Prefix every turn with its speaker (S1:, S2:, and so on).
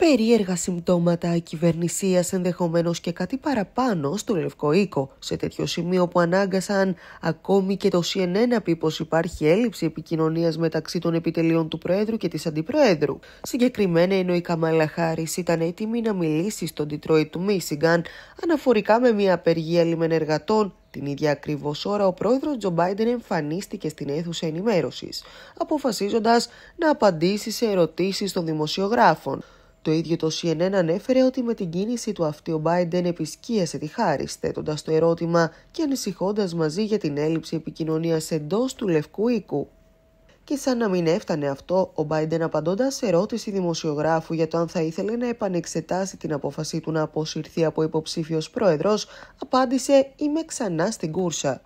S1: περίεργα συμπτώματα κυβερνησίας ενδεχομένως και κάτι παραπάνω στο Λευκό Οίκο, σε τέτοιο σημείο που ανάγκασαν ακόμη και το CNN να πει πως υπάρχει έλλειψη επικοινωνίας μεταξύ των επιτελείων του Προέδρου και της Αντιπροέδρου. Συγκεκριμένα ενώ η Καμάλα ήταν έτοιμη να μιλήσει στον Τιτρόι του Μίσιγκαν αναφορικά με μια απεργία λιμενεργατών την ίδια ακριβώς ώρα, ο πρόεδρος Τζο Μπάιντεν εμφανίστηκε στην αίθουσα ενημέρωσης, αποφασίζοντας να απαντήσει σε ερωτήσεις των δημοσιογράφων. Το ίδιο το CNN ανέφερε ότι με την κίνηση του αυτή ο Biden επισκίασε τη χάρη, θέτοντα το ερώτημα και ανησυχώντας μαζί για την έλλειψη επικοινωνίας εντός του Λευκού οίκου. Και σαν να μην έφτανε αυτό, ο Biden απαντώντας σε ερώτηση δημοσιογράφου για το αν θα ήθελε να επανεξετάσει την απόφασή του να αποσυρθεί από υποψήφιος πρόεδρος, απάντησε Είμαι ξανά στην κούρσα.